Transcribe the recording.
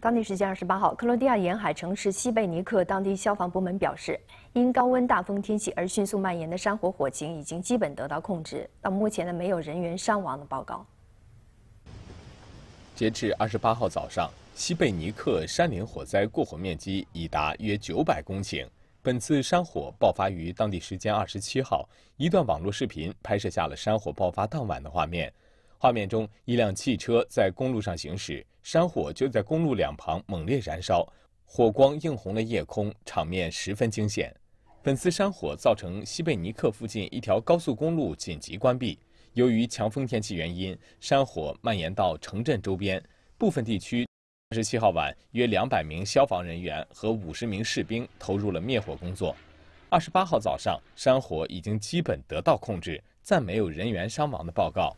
当地时间二十八号，克罗地亚沿海城市西贝尼克当地消防部门表示，因高温大风天气而迅速蔓延的山火火情已经基本得到控制，到目前呢没有人员伤亡的报告。截至二十八号早上，西贝尼克山林火灾过火面积已达约九百公顷。本次山火爆发于当地时间二十七号，一段网络视频拍摄下了山火爆发当晚的画面。画面中，一辆汽车在公路上行驶，山火就在公路两旁猛烈燃烧，火光映红了夜空，场面十分惊险。本次山火造成西贝尼克附近一条高速公路紧急关闭。由于强风天气原因，山火蔓延到城镇周边部分地区。二十七号晚，约两百名消防人员和五十名士兵投入了灭火工作。二十八号早上，山火已经基本得到控制，暂没有人员伤亡的报告。